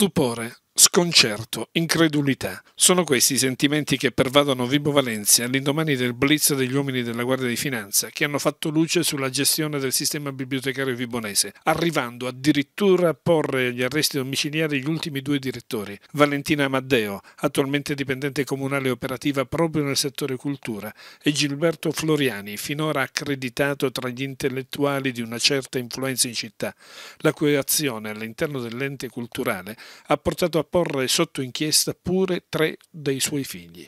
stupore Sconcerto, incredulità, sono questi i sentimenti che pervadono Vibo Valencia all'indomani del blitz degli uomini della Guardia di Finanza, che hanno fatto luce sulla gestione del sistema bibliotecario vibonese, arrivando addirittura a porre agli arresti domiciliari gli ultimi due direttori, Valentina Amaddeo, attualmente dipendente comunale operativa proprio nel settore cultura, e Gilberto Floriani, finora accreditato tra gli intellettuali di una certa influenza in città, la cui azione all'interno dell'ente culturale ha portato a porre sotto inchiesta pure tre dei suoi figli.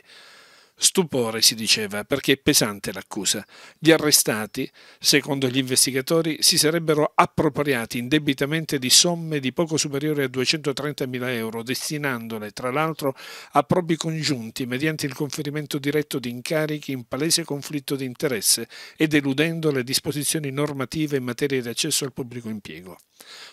Stupore, si diceva, perché è pesante l'accusa. Gli arrestati, secondo gli investigatori, si sarebbero appropriati indebitamente di somme di poco superiori a 230.000 euro, destinandole, tra l'altro, a propri congiunti mediante il conferimento diretto di incarichi in palese conflitto di interesse e deludendo le disposizioni normative in materia di accesso al pubblico impiego.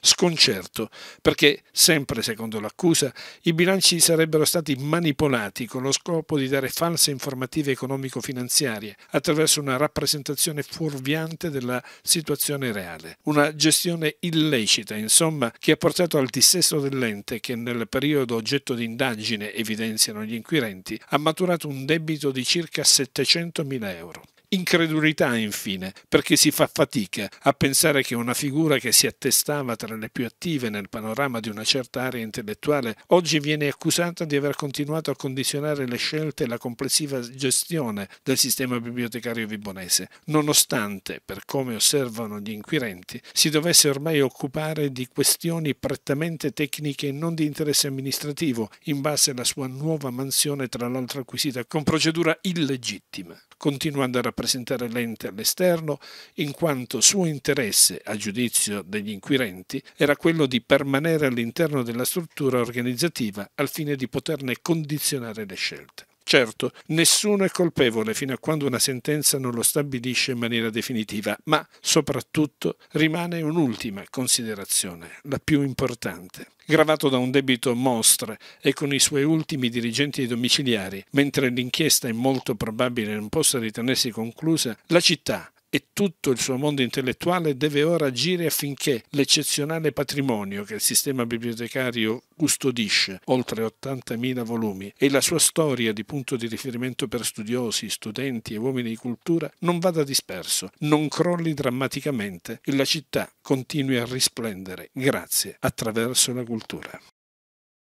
Sconcerto, perché, sempre secondo l'accusa, i bilanci sarebbero stati manipolati con lo scopo di dare false informazioni informative economico-finanziarie attraverso una rappresentazione fuorviante della situazione reale. Una gestione illecita, insomma, che ha portato al dissesto dell'ente che nel periodo oggetto di indagine, evidenziano gli inquirenti, ha maturato un debito di circa 700.000 euro. Incredulità, infine, perché si fa fatica a pensare che una figura che si attestava tra le più attive nel panorama di una certa area intellettuale oggi viene accusata di aver continuato a condizionare le scelte e la complessiva gestione del sistema bibliotecario vibonese, nonostante, per come osservano gli inquirenti, si dovesse ormai occupare di questioni prettamente tecniche e non di interesse amministrativo, in base alla sua nuova mansione, tra l'altro acquisita con procedura illegittima, continuando a rappresentare rappresentare l'ente all'esterno, in quanto suo interesse, a giudizio degli inquirenti, era quello di permanere all'interno della struttura organizzativa al fine di poterne condizionare le scelte. Certo, nessuno è colpevole fino a quando una sentenza non lo stabilisce in maniera definitiva, ma soprattutto rimane un'ultima considerazione, la più importante. Gravato da un debito mostre e con i suoi ultimi dirigenti domiciliari, mentre l'inchiesta è molto probabile non possa ritenersi conclusa, la città, e tutto il suo mondo intellettuale deve ora agire affinché l'eccezionale patrimonio che il sistema bibliotecario custodisce, oltre 80.000 volumi, e la sua storia di punto di riferimento per studiosi, studenti e uomini di cultura non vada disperso, non crolli drammaticamente e la città continui a risplendere grazie attraverso la cultura.